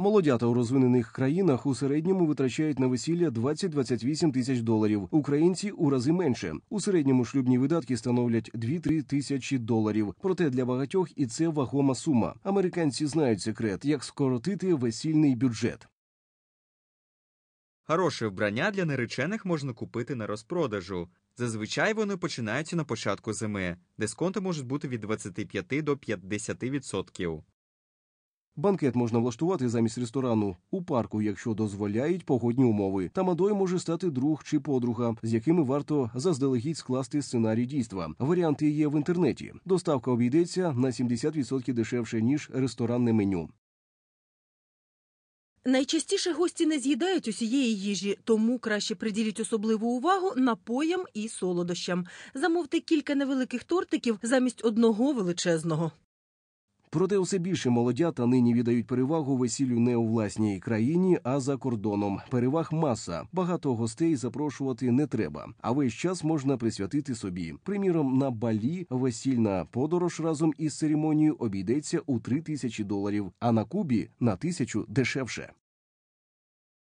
Молодята у розвинених країнах у середньому витрачають на весілля 20-28 тисяч доларів. Українці у рази менше. У середньому шлюбні видатки становлять 2-3 тисячі доларів. Проте для багатьох і це вагома сума. Американці знають секрет, як скоротити весільний бюджет. Хороше вбрання для наречених можна купити на розпродажу. Зазвичай вони починаються на початку зими. Дисконти можуть бути від 25 до 50%. Банкет можна влаштувати замість ресторану у парку, якщо дозволяють погодні умови. Та мадою може стати друг чи подруга, з якими варто заздалегідь скласти сценарій дійства. Варіанти є в інтернеті. Доставка обійдеться на 70% дешевше ніж ресторанне меню. Найчастіше гості не з'їдають усієї їжі, тому краще приділіть особливу увагу напоям і солодощам. Замовте кілька невеликих тортиків замість одного величезного. Проте все більше молодята нині віддають перевагу весіллю не у власній країні, а за кордоном. Переваг маса. Багато гостей запрошувати не треба, а весь час можна присвятити собі. Приміром, на балі весільна подорож разом із церемонією обійдеться у 3 тисячі доларів, а на Кубі на тисячу дешевше.